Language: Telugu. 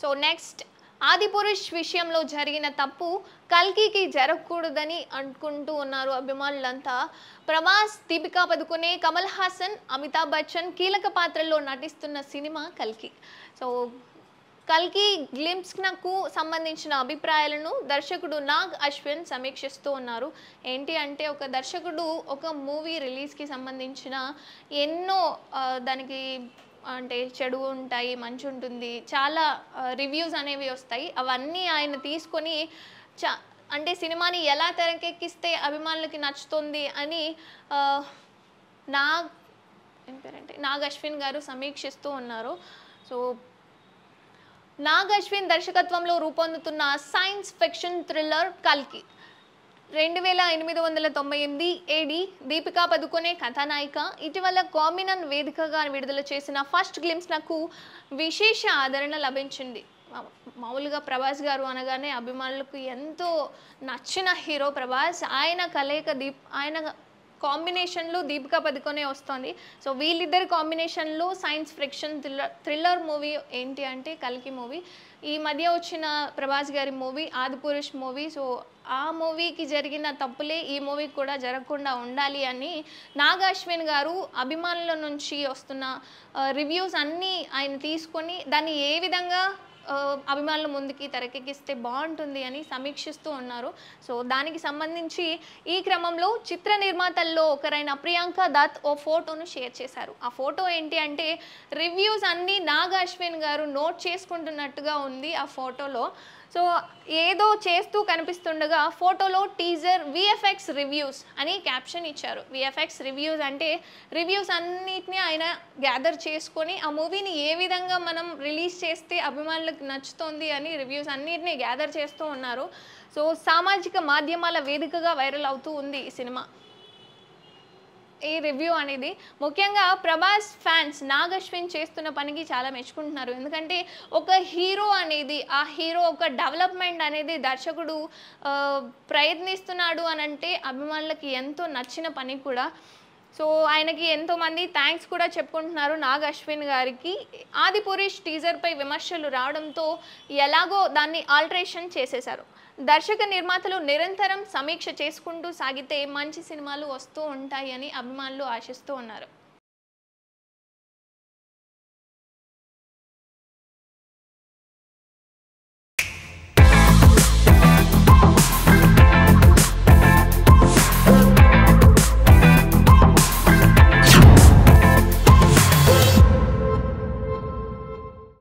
సో నెక్స్ట్ ఆదిపురుష్ విషయంలో జరిగిన తప్పు కల్కికి జరగకూడదని అనుకుంటూ ఉన్నారు అభిమానులంతా ప్రభాస్ దీపికా పదుకునే కమల్ హాసన్ అమితాబ్ బచ్చన్ కీలక పాత్రల్లో నటిస్తున్న సినిమా కల్కి సో కల్కి గ్లిమ్స్నకు సంబంధించిన అభిప్రాయాలను దర్శకుడు నాగ్ అశ్విన్ సమీక్షిస్తూ ఉన్నారు ఏంటి అంటే ఒక దర్శకుడు ఒక మూవీ రిలీజ్కి సంబంధించిన ఎన్నో దానికి అంటే చెడు ఉంటాయి మంచి ఉంటుంది చాలా రివ్యూస్ అనేవి వస్తాయి అవన్నీ ఆయన తీసుకొని చా అంటే సినిమాని ఎలా తెరకెక్కిస్తే అభిమానులకి నచ్చుతుంది అని నా ఏం పేరంటే నాగ్ అశ్విన్ గారు సమీక్షిస్తూ ఉన్నారు సో నాగ్ అశ్విన్ దర్శకత్వంలో రూపొందుతున్న సైన్స్ ఫిక్షన్ థ్రిల్లర్ కల్కి రెండు వేల ఎనిమిది వందల తొంభై ఎనిమిది ఏడి దీపికా పదుకొనే కథానాయిక ఇటీవల కామినన్ వేదికగా విడుదల చేసిన ఫస్ట్ గ్లిమ్స్ నాకు విశేష ఆదరణ లభించింది మామూలుగా ప్రభాస్ గారు అనగానే అభిమానులకు ఎంతో నచ్చిన హీరో ప్రభాస్ ఆయన కలయిక దీప్ ఆయన కాంబినేషన్లో దీపికా పదుకొనే వస్తుంది సో వీళ్ళిద్దరి కాంబినేషన్లో science fiction thriller thriller movie ఏంటి అంటే కల్కి మూవీ ఈ మధ్య వచ్చిన ప్రభాస్ గారి మూవీ ఆదిపురుష్ మూవీ సో ఆ మూవీకి జరిగిన తప్పులే ఈ మూవీకి కూడా జరగకుండా ఉండాలి అని నాగాశ్విన్ గారు అభిమానుల నుంచి వస్తున్న రివ్యూస్ అన్నీ ఆయన తీసుకొని దాన్ని ఏ విధంగా అభిమానుల ముందుకి తెరకెక్కిస్తే బాగుంటుంది అని సమీక్షిస్తూ ఉన్నారు సో దానికి సంబంధించి ఈ క్రమంలో చిత్ర నిర్మాతల్లో ఒకరైన ప్రియాంక దత్ ఓ ఫోటోను షేర్ చేశారు ఆ ఫోటో ఏంటి అంటే రివ్యూస్ అన్నీ నాగ అశ్విన్ గారు నోట్ చేసుకుంటున్నట్టుగా ఉంది ఆ ఫోటోలో సో ఏదో చేస్తూ కనిపిస్తుండగా ఫోటోలో టీజర్ విఎఫ్ఎక్స్ రివ్యూస్ అని క్యాప్షన్ ఇచ్చారు విఎఫ్ఎక్స్ రివ్యూస్ అంటే రివ్యూస్ అన్నిటిని ఆయన గ్యాదర్ చేసుకొని ఆ మూవీని ఏ విధంగా మనం రిలీజ్ చేస్తే అభిమానులకు నచ్చుతుంది అని రివ్యూస్ అన్నిటిని గ్యాదర్ చేస్తూ ఉన్నారు సో సామాజిక మాధ్యమాల వేదికగా వైరల్ అవుతూ ఉంది ఈ సినిమా ఈ రివ్యూ అనేది ముఖ్యంగా ప్రభాస్ ఫ్యాన్స్ నాగ్ అశ్విన్ చేస్తున్న పనికి చాలా మెచ్చుకుంటున్నారు ఎందుకంటే ఒక హీరో అనేది ఆ హీరో ఒక డెవలప్మెంట్ అనేది దర్శకుడు ప్రయత్నిస్తున్నాడు అని అంటే అభిమానులకి ఎంతో నచ్చిన పని కూడా సో ఆయనకి ఎంతోమంది థ్యాంక్స్ కూడా చెప్పుకుంటున్నారు నాగ్ అశ్విన్ గారికి ఆదిపురీష్ టీజర్పై విమర్శలు రావడంతో ఎలాగో దాన్ని ఆల్టరేషన్ చేసేశారు దర్శక నిర్మాతలు నిరంతరం సమీక్ష చేసుకుంటూ సాగితే మంచి సినిమాలు వస్తూ ఉంటాయని అభిమానులు ఆశిస్తూ ఉన్నారు